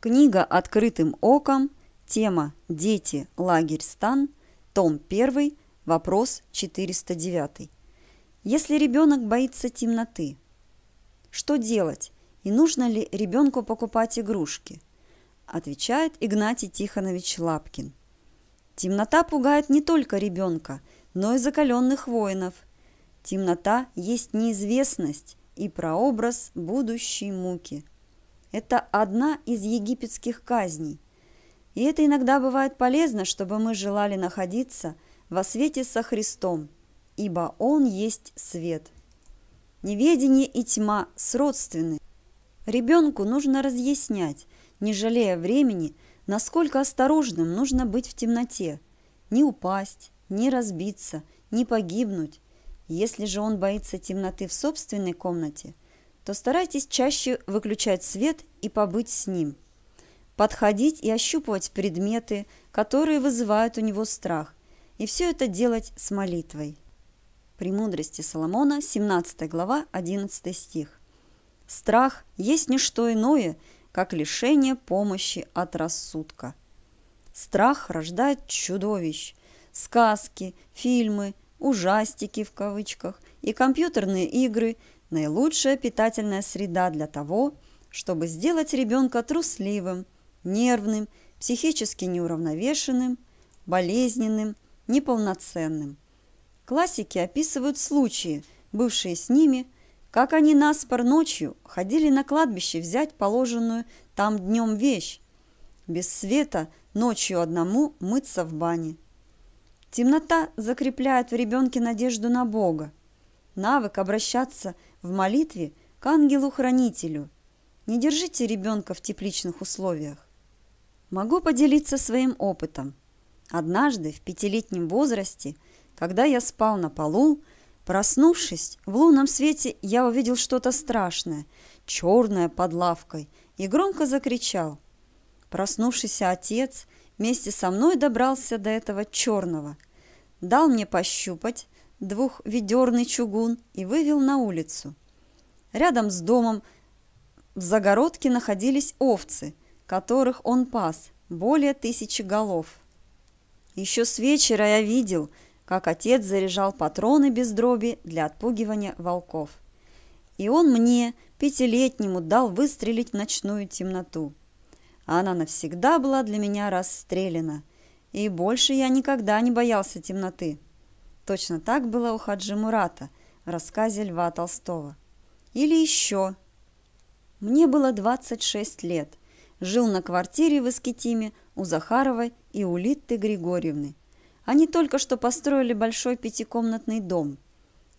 Книга «Открытым оком», тема «Дети. Лагерь. Стан», том 1, вопрос 409. Если ребенок боится темноты, что делать и нужно ли ребенку покупать игрушки? Отвечает Игнатий Тихонович Лапкин. Темнота пугает не только ребенка, но и закаленных воинов. Темнота есть неизвестность и прообраз будущей муки. Это одна из египетских казней. И это иногда бывает полезно, чтобы мы желали находиться во свете со Христом, ибо Он есть свет. Неведение и тьма сродственны. Ребенку нужно разъяснять, не жалея времени, насколько осторожным нужно быть в темноте, не упасть, не разбиться, не погибнуть. Если же он боится темноты в собственной комнате – то старайтесь чаще выключать свет и побыть с ним. Подходить и ощупывать предметы, которые вызывают у него страх, и все это делать с молитвой. Премудрости Соломона, 17 глава, 11 стих. Страх есть не что иное, как лишение помощи от рассудка. Страх рождает чудовищ. Сказки, фильмы, ужастики в кавычках и компьютерные игры – наилучшая питательная среда для того, чтобы сделать ребенка трусливым, нервным, психически неуравновешенным, болезненным, неполноценным. Классики описывают случаи, бывшие с ними, как они наспор ночью ходили на кладбище взять положенную там днем вещь, без света ночью одному мыться в бане. Темнота закрепляет в ребенке надежду на Бога, навык обращаться в молитве к ангелу-хранителю. Не держите ребенка в тепличных условиях. Могу поделиться своим опытом. Однажды в пятилетнем возрасте, когда я спал на полу, проснувшись, в лунном свете я увидел что-то страшное, черное под лавкой, и громко закричал. Проснувшийся отец вместе со мной добрался до этого черного, дал мне пощупать, двухведерный чугун и вывел на улицу. Рядом с домом в загородке находились овцы, которых он пас, более тысячи голов. Еще с вечера я видел, как отец заряжал патроны без дроби для отпугивания волков. И он мне, пятилетнему, дал выстрелить в ночную темноту. она навсегда была для меня расстреляна, и больше я никогда не боялся темноты. Точно так было у Хаджи Мурата в рассказе Льва Толстого. Или еще. Мне было 26 лет. Жил на квартире в Искитиме у Захаровой и у Литты Григорьевны. Они только что построили большой пятикомнатный дом.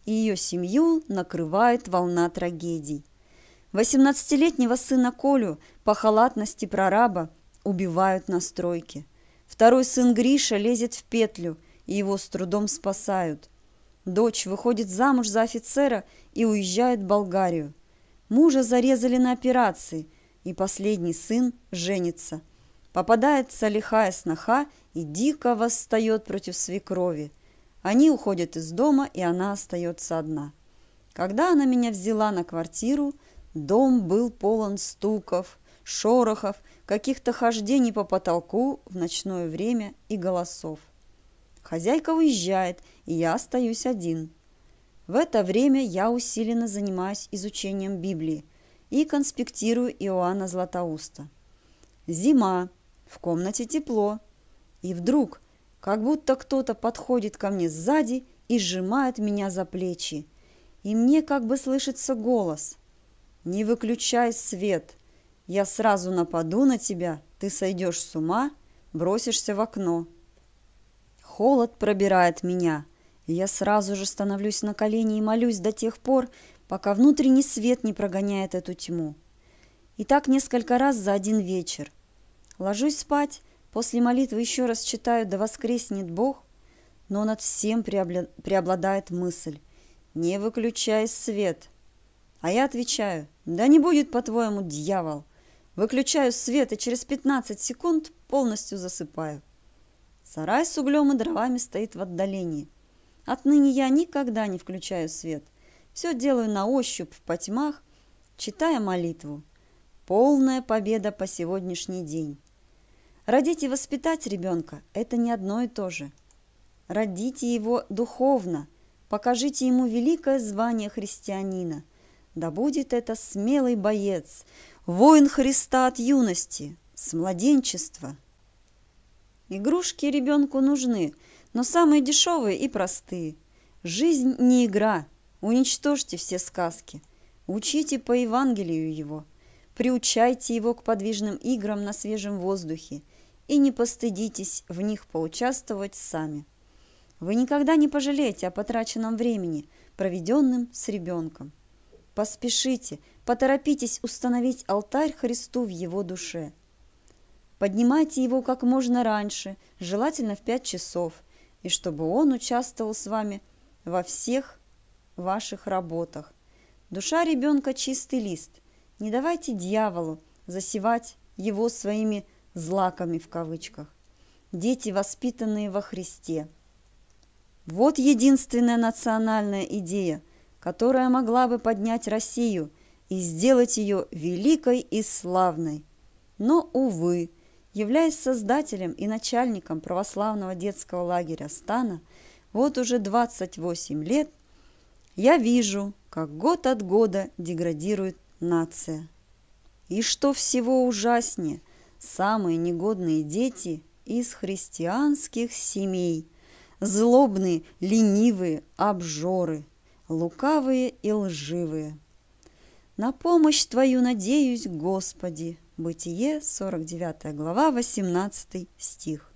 И ее семью накрывает волна трагедий. 18-летнего сына Колю по халатности прораба убивают на стройке. Второй сын Гриша лезет в петлю – и его с трудом спасают. Дочь выходит замуж за офицера и уезжает в Болгарию. Мужа зарезали на операции, и последний сын женится. Попадается лихая сноха и дико восстает против свекрови. Они уходят из дома, и она остается одна. Когда она меня взяла на квартиру, дом был полон стуков, шорохов, каких-то хождений по потолку в ночное время и голосов. Хозяйка уезжает, и я остаюсь один. В это время я усиленно занимаюсь изучением Библии и конспектирую Иоанна Златоуста. Зима, в комнате тепло. И вдруг, как будто кто-то подходит ко мне сзади и сжимает меня за плечи. И мне как бы слышится голос. «Не выключай свет. Я сразу нападу на тебя, ты сойдешь с ума, бросишься в окно». Холод пробирает меня. я сразу же становлюсь на колени и молюсь до тех пор, пока внутренний свет не прогоняет эту тьму. И так несколько раз за один вечер. Ложусь спать, после молитвы еще раз читаю «Да воскреснет Бог», но над всем преобладает мысль «Не выключай свет». А я отвечаю «Да не будет, по-твоему, дьявол». Выключаю свет и через 15 секунд полностью засыпаю. Сарай с углем и дровами стоит в отдалении. Отныне я никогда не включаю свет. Все делаю на ощупь, в потьмах, читая молитву. Полная победа по сегодняшний день. Родить и воспитать ребенка – это не одно и то же. Родите его духовно, покажите ему великое звание христианина. Да будет это смелый боец, воин Христа от юности, с младенчества – Игрушки ребенку нужны, но самые дешевые и простые. Жизнь не игра. Уничтожьте все сказки. Учите по Евангелию его. Приучайте его к подвижным играм на свежем воздухе и не постыдитесь в них поучаствовать сами. Вы никогда не пожалеете о потраченном времени, проведенном с ребенком. Поспешите, поторопитесь установить алтарь Христу в его душе – Поднимайте его как можно раньше, желательно в 5 часов, и чтобы он участвовал с вами во всех ваших работах. Душа ребенка – чистый лист. Не давайте дьяволу засевать его своими «злаками» в кавычках. Дети, воспитанные во Христе. Вот единственная национальная идея, которая могла бы поднять Россию и сделать ее великой и славной. Но, увы, Являясь создателем и начальником православного детского лагеря «Стана», вот уже 28 лет, я вижу, как год от года деградирует нация. И что всего ужаснее, самые негодные дети из христианских семей, злобные, ленивые, обжоры, лукавые и лживые. На помощь Твою надеюсь, Господи, Бытие, 49 глава, 18 стих.